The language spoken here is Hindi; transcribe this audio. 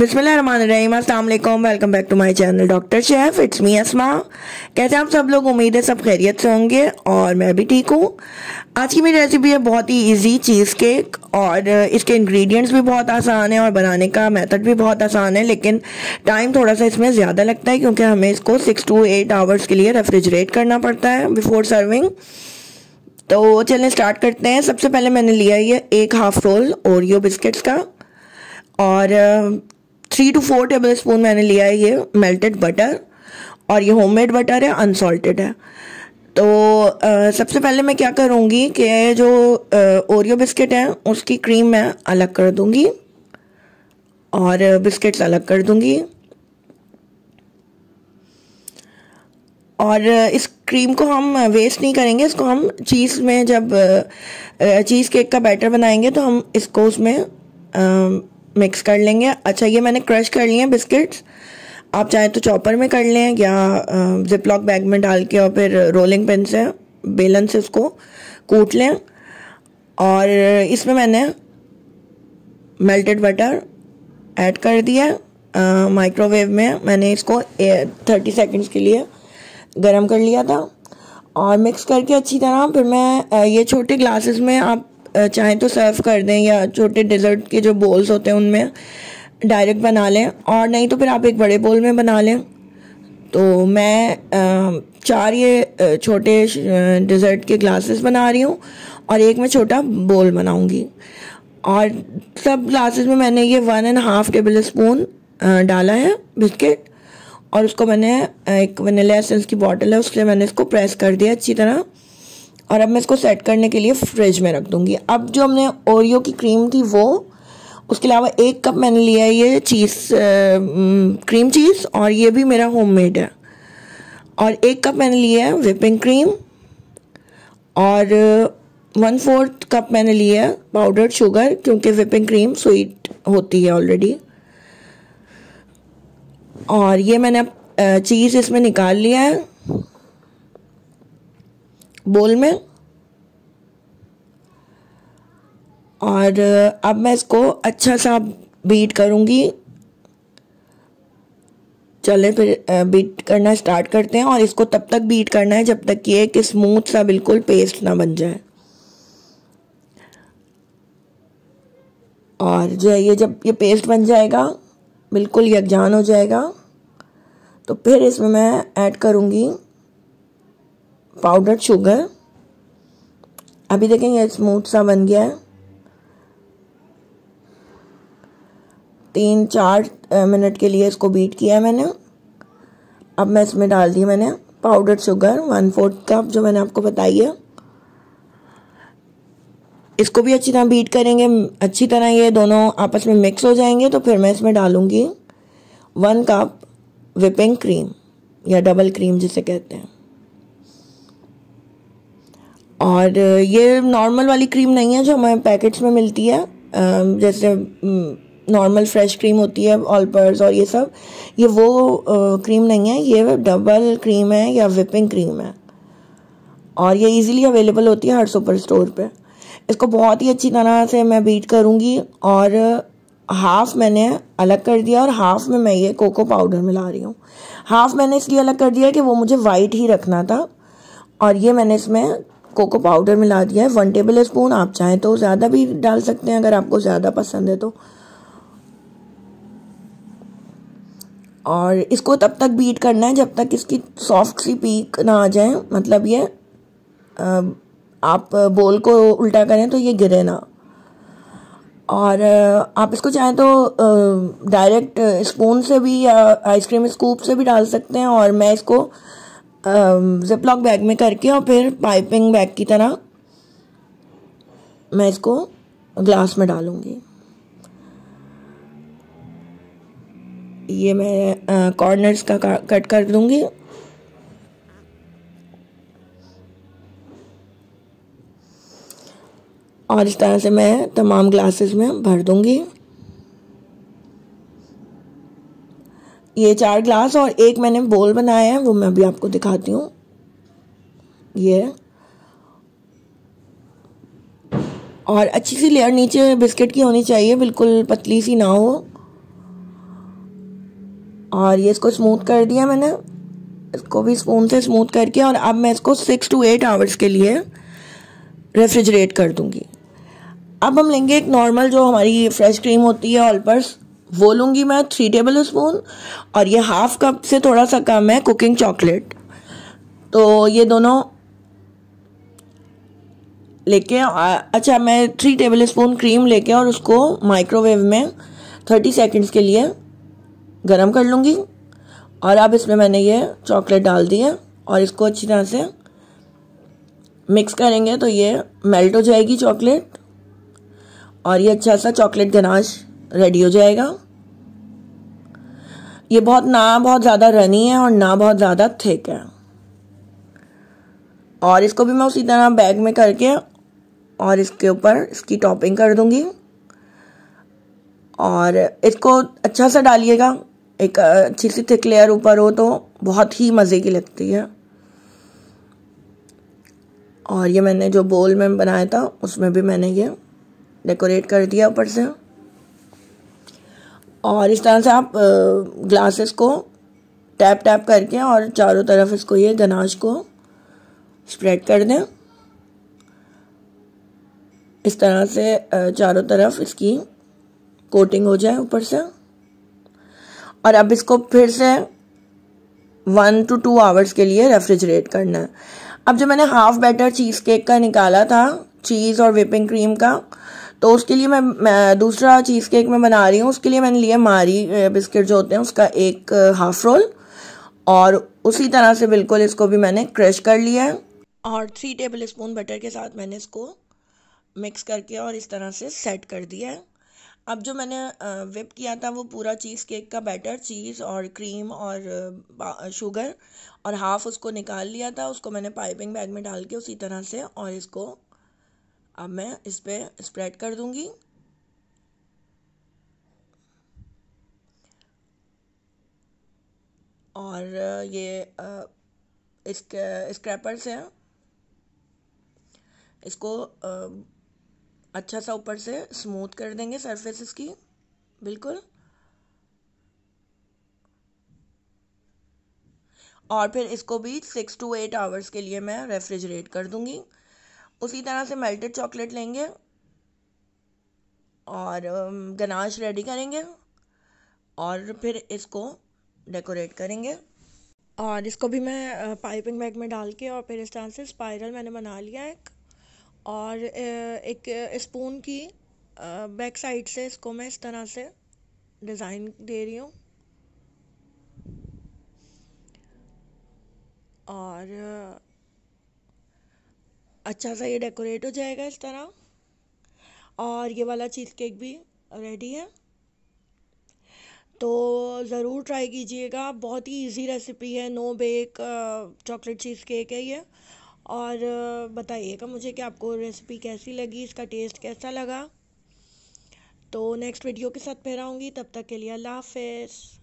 बिसमीम welcome back to my channel doctor chef it's me Asma कैसे आप सब लोग उम्मीद है सब खैरियत से होंगे और मैं भी ठीक हूँ आज की मेरी रेसिपी है बहुत ही इजी चीज़ केक और इसके इंग्रेडिएंट्स भी बहुत आसान है और बनाने का मेथड भी बहुत आसान है लेकिन टाइम थोड़ा सा इसमें ज़्यादा लगता है क्योंकि हमें इसको सिक्स टू एट आवर्स के लिए रेफ्रिजरेट करना पड़ता है बिफोर सर्विंग तो चलें स्टार्ट करते हैं सबसे पहले मैंने लिया ये एक हाफ रोल ओरियो बिस्किट्स का और three to four tablespoon मैंने लिया है ये मेल्टेड बटर और ये होममेड बटर है अनसॉल्टेड है तो आ, सबसे पहले मैं क्या करूँगी कि जो ओरियो बिस्किट है उसकी क्रीम मैं अलग कर दूँगी और बिस्किट्स अलग कर दूँगी और इस क्रीम को हम वेस्ट नहीं करेंगे इसको हम चीज़ में जब चीज़ केक का बैटर बनाएंगे तो हम इसको उसमें मिक्स कर लेंगे अच्छा ये मैंने क्रश कर लिए हैं बिस्किट्स आप चाहे तो चॉपर में कर लें या जिप लॉक बैग में डाल के और फिर रोलिंग पिन से बेलन से इसको कूट लें और इसमें मैंने मेल्टेड बटर ऐड कर दिया माइक्रोवेव में मैंने इसको थर्टी सेकेंड्स के लिए गर्म कर लिया था और मिक्स करके अच्छी तरह फिर मैं ये छोटे ग्लासेस में आप चाहें तो सर्व कर दें या छोटे डिज़र्ट के जो बोल्स होते हैं उनमें डायरेक्ट बना लें और नहीं तो फिर आप एक बड़े बोल में बना लें तो मैं चार ये छोटे डिज़र्ट के ग्लासेस बना रही हूँ और एक मैं छोटा बोल बनाऊँगी और सब ग्लासेस में मैंने ये one and half tablespoon डाला है बिस्किट और उसको मैंने एक वनीला एसेंस की बॉटल है उससे मैंने इसको प्रेस कर दिया अच्छी तरह और अब मैं इसको सेट करने के लिए फ्रिज में रख दूँगी अब जो हमने ओरियो की क्रीम थी वो उसके अलावा एक कप मैंने लिया है ये चीज़ क्रीम चीज़ और ये भी मेरा होममेड है और एक कप मैंने लिया है विपिंग क्रीम और वन फोर्थ कप मैंने लिया है पाउडर्ड शुगर क्योंकि विपिंग क्रीम स्वीट होती है ऑलरेडी और ये मैंने चीज़ इसमें निकाल लिया है बोल में और अब मैं इसको अच्छा सा बीट करूँगी चले फिर बीट करना स्टार्ट करते हैं और इसको तब तक बीट करना है जब तक कि एक स्मूथ सा बिल्कुल पेस्ट ना बन जाए और जो है ये जब ये पेस्ट बन जाएगा बिल्कुल यकजान हो जाएगा तो फिर इसमें मैं ऐड करूँगी पाउडर शुगर अभी देखें ये स्मूथ सा बन गया है तीन चार मिनट के लिए इसको बीट किया है मैंने अब मैं इसमें डाल दी मैंने powder sugar one fourth cup जो मैंने आपको बताई है इसको भी अच्छी तरह बीट करेंगे अच्छी तरह ये दोनों आपस में मिक्स हो जाएंगे तो फिर मैं इसमें डालूँगी वन कप विपिंग क्रीम या डबल क्रीम जिसे कहते हैं और ये नॉर्मल वाली क्रीम नहीं है जो हमें पैकेट्स में मिलती है जैसे हम्म, नॉर्मल फ्रेश क्रीम होती है ऑलपर्स और ये सब ये वो क्रीम नहीं है ये डबल क्रीम है या विपिंग क्रीम है और ये इजीली अवेलेबल होती है हर सुपर स्टोर पे इसको बहुत ही अच्छी तरह से मैं बीट करूँगी और हाफ़ मैंने अलग कर दिया और हाफ़ में मैं ये कोको पाउडर मिला रही हूँ हाफ़ मैंने इसलिए अलग कर दिया कि वो मुझे वाइट ही रखना था और ये मैंने इसमें कोको पाउडर मिला दिया है वन टेबल स्पून आप चाहें तो ज़्यादा भी डाल सकते हैं अगर आपको ज़्यादा पसंद है तो और इसको तब तक बीट करना है जब तक इसकी सॉफ्ट सी पीक ना आ जाए मतलब ये आप बोल को उल्टा करें तो ये गिरे ना और आप इसको चाहें तो डायरेक्ट स्पून से भी या आइसक्रीम स्कूप से भी डाल सकते हैं और मैं इसको जिप लॉक बैग में करके और फिर पाइपिंग बैग की तरह मैं इसको ग्लास में डालूँगी ये मैं कॉर्नर्स का कट कर दूँगी और इस तरह से मैं तमाम ग्लासेस में भर दूंगी ये चार ग्लास और एक मैंने बोल बनाया है वो मैं अभी आपको दिखाती हूँ ये और अच्छी सी लेयर नीचे बिस्किट की होनी चाहिए बिल्कुल पतली सी ना हो और ये इसको स्मूथ कर दिया मैंने इसको भी स्पून से स्मूथ करके और अब मैं इसको सिक्स टू एट आवर्स के लिए रेफ्रिजरेट कर दूँगी अब हम लेंगे एक नॉर्मल जो हमारी फ्रेश क्रीम होती है ऑलपर्स वो लूँगी मैं थ्री टेबल स्पून और ये हाफ कप से थोड़ा सा कम है कुकिंग चॉकलेट तो ये दोनों लेके अच्छा मैं थ्री टेबल स्पून क्रीम लेके और उसको माइक्रोवेव में थर्टी सेकेंड्स के लिए गर्म कर लूँगी और अब इसमें मैंने ये चॉकलेट डाल दी है और इसको अच्छी तरह से मिक्स करेंगे तो ये मेल्ट हो जाएगी चॉकलेट और ये अच्छा सा चॉकलेट गनाश रेडी हो जाएगा ये बहुत ना बहुत ज़्यादा रनी है और ना बहुत ज़्यादा थिक है और इसको भी मैं उसी तरह बैग में करके और इसके ऊपर इसकी टॉपिंग कर दूंगी और इसको अच्छा सा डालिएगा एक अच्छी सी थिक लेयर ऊपर हो तो बहुत ही मज़े की लगती है और ये मैंने जो बोल में बनाया था उसमें भी मैंने ये डेकोरेट कर दिया ऊपर से और इस तरह से आप ग्लासेस को टैप टैप करके और चारों तरफ इसको ये गनाश को स्प्रेड कर दें इस तरह से चारों तरफ इसकी कोटिंग हो जाए ऊपर से और अब इसको फिर से वन टू टू आवर्स के लिए रेफ्रिजरेट करना है अब जो मैंने हाफ बैटर चीज़ केक का निकाला था चीज़ और विपिंग क्रीम का तो उसके लिए मैं, मैं दूसरा चीज़ केक में बना रही हूँ उसके लिए मैंने लिए मारी बिस्किट जो होते हैं उसका एक हाफ रोल और उसी तरह से बिल्कुल इसको भी मैंने क्रश कर लिया है और थ्री टेबल स्पून बटर के साथ मैंने इसको मिक्स करके और इस तरह से सेट कर दिया है अब जो मैंने विप किया था वो पूरा चीज़ केक का बैटर चीज़ और क्रीम और शुगर और हाफ़ उसको निकाल लिया था उसको मैंने पाइपिंग बैग में डाल के उसी तरह से और इसको अब मैं इस पर स्प्रेड कर दूँगी और ये इसके स्क्रैपर से इसको अच्छा सा ऊपर से स्मूथ कर देंगे सरफेसेस की बिल्कुल और फिर इसको भी सिक्स टू एट आवर्स के लिए मैं रेफ्रिजरेट कर दूँगी उसी तरह से मेल्टेड चॉकलेट लेंगे और गनाश um, रेडी करेंगे और फिर इसको डेकोरेट करेंगे और इसको भी मैं पाइपिंग uh, बैग में डाल के और फिर इस तरह से स्पाइरल मैंने बना लिया एक और एक स्पून की बैक साइड से इसको मैं इस तरह से डिज़ाइन दे रही हूँ और अच्छा सा ये डेकोरेट हो जाएगा इस तरह और ये वाला चीज़ केक भी रेडी है तो ज़रूर ट्राई कीजिएगा बहुत ही इजी रेसिपी है no bake chocolate cheesecake है ये और बताइएगा मुझे कि आपको रेसिपी कैसी लगी इसका टेस्ट कैसा लगा तो नेक्स्ट वीडियो के साथ फिर आऊँगी तब तक के लिए अल्लाह हाफिज़